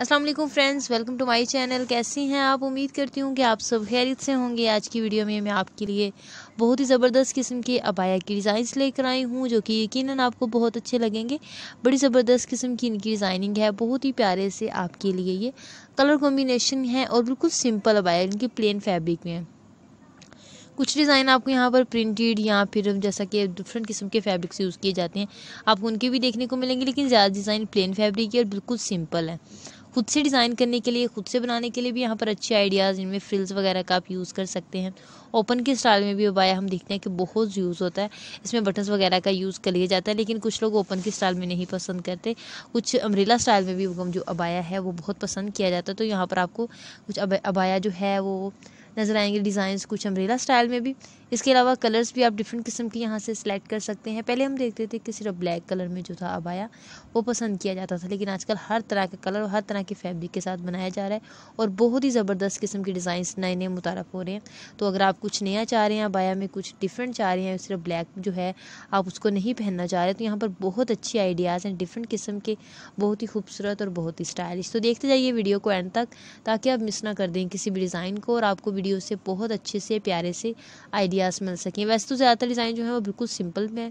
Aslam friends welcome to my channel कैसी हैं आप उम्मीद करती हूँ कि आप सब खैरियत से होंगे आज की वीडियो में मैं आपके लिए बहुत ही ज़बरदस्त किस्म के अबाया की डिज़ाइंस लेकर आई हूँ जो कि यकीनन आपको बहुत अच्छे लगेंगे बड़ी ज़बरदस्त किस्म की इनकी डिज़ाइनिंग है बहुत ही प्यारे से आपके लिए ये कलर कॉम्बिनेशन है और बिल्कुल सिंपल अबाया इनकी प्लेन फैब्रिक में है कुछ डिज़ाइन आपको यहाँ पर प्रिंटेड या फिर जैसा कि डिफरेंट किस्म के फैब्रिक्स यूज़ किए जाते हैं आपको उनके भी देखने को मिलेंगे लेकिन ज़्यादा डिज़ाइन प्लेन फैब्रिक है और बिल्कुल सिंपल है खुद से डिज़ाइन करने के लिए खुद से बनाने के लिए भी यहाँ पर अच्छे आइडियाज़ इनमें फ्रिल्स वगैरह का आप यूज़ कर सकते हैं ओपन के स्टाइल में भी अबाया हम देखते हैं कि बहुत यूज़ होता है इसमें बटन्स वगैरह का यूज़ कर लिया जाता है लेकिन कुछ लोग ओपन के स्टाइल में नहीं पसंद करते कुछ अम्ब्रेला स्टाइल में भी जो अबाया है वो बहुत पसंद किया जाता है तो यहाँ पर आपको कुछ अबाया जो है वो नज़र आएंगे डिज़ाइंस कुछ अम्ब्रेला स्टाइल में भी इसके अलावा कलर्स भी आप डिफरेंट किस्म के यहाँ से सिलेक्ट कर सकते हैं पहले हम देखते थे कि सिर्फ ब्लैक कलर में जो था अबाया वो पसंद किया जाता था लेकिन आजकल हर तरह का कलर और हर तरह के फैब्रिक के साथ बनाया जा रहा है और बहुत ही ज़बरदस्त किस्म के डिज़ाइन नए नए मुतारफ़ हो रहे हैं तो अगर आप कुछ नया चाह रहे हैं अबाया में कुछ डिफरेंट चाह रहे हैं सिर्फ ब्लैक जो है आप उसको नहीं पहनना चाह रहे तो यहाँ पर बहुत अच्छी आइडियाज़ हैं डिफरेंट किस्म के बहुत ही खूबसूरत और बहुत ही स्टाइलिश तो देखते जाइए वीडियो को एंड तक ताकि आप मिस ना कर दें किसी भी डिज़ाइन को और आपको वीडियो से बहुत अच्छे से प्यारे से आइडिया आइडियाज़ मिल सकें वैसे तो ज़्यादातर डिज़ाइन जो है वो बिल्कुल सिंपल में है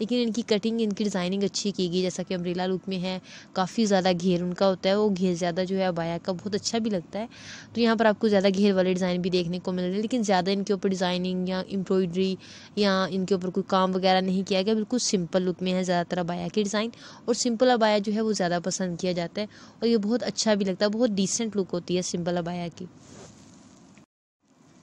लेकिन इनकी कटिंग इनकी डिज़ाइनिंग अच्छी की गई जैसा कि अम्ब्रेला लुक में है काफ़ी ज़्यादा घेर उनका होता है वो घेर ज़्यादा जो है अबाया का बहुत अच्छा भी लगता है तो यहाँ पर आपको ज़्यादा घेर वाले डिज़ाइन भी देखने को मिल रहे हैं लेकिन ज़्यादा इनके ऊपर डिज़ाइनिंग या एम्ब्रॉयडरी या इनके ऊपर कोई काम वगैरह नहीं किया गया बिल्कुल सिंपल लुक में है ज़्यादातर अबाया के डिज़ाइन और सिंपल अबाया जो है वो ज़्यादा पसंद किया जाता है और ये बहुत अच्छा भी लगता है बहुत डिसेंट लुक होती है सिंपल अबाया की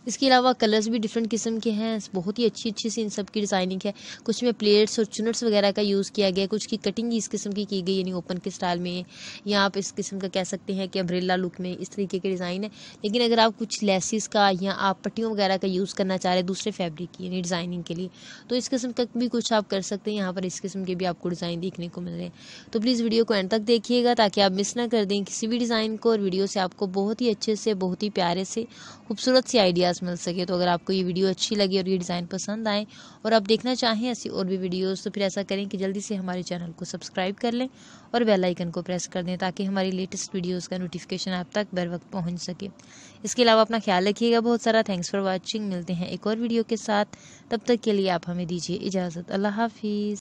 इसके अलावा कलर्स भी डिफरेंट किस्म के हैं बहुत ही अच्छी अच्छी सी इन सब की डिज़ाइनिंग है कुछ में प्लेट्स और चुनट्स वगैरह का यूज़ किया गया कुछ की कटिंग इस किस्म की की गई यानी ओपन के स्टाइल में या आप इस किस्म का कह सकते हैं कि अम्ब्रेला लुक में इस तरीके के डिज़ाइन है लेकिन अगर आप कुछ लेसिस का या आप पट्टियों वगैरह का यूज़ करना चाह रहे हैं दूसरे फैब्रिक की यानी डिज़ाइनिंग के लिए तो इस किस्म का भी कुछ आप कर सकते हैं यहाँ पर इस किस्म के भी आपको डिज़ाइन देखने को मिल रहे हैं तो प्लीज़ वीडियो को एंड तक देखिएगा ताकि आप मिस ना कर दें किसी भी डिज़ाइन को और वीडियो से आपको बहुत ही अच्छे से बहुत ही प्यारे से खूबसूरत से आइडियाज़ आइडियाज़ मिल सके तो अगर आपको ये वीडियो अच्छी लगी और ये डिज़ाइन पसंद आए और आप देखना चाहें ऐसी और भी वीडियोज़ तो फिर ऐसा करें कि जल्दी से हमारे चैनल को सब्सक्राइब कर लें और बेल आइकन को प्रेस कर दें ताकि हमारी लेटेस्ट वीडियोज़ का नोटिफिकेशन आप तक बर वक्त पहुँच सके इसके अलावा अपना ख्याल रखिएगा बहुत सारा थैंक्स फॉर वॉचिंग मिलते हैं एक और वीडियो के साथ तब तक के लिए आप हमें दीजिए इजाज़त अल्लाह हाफिज़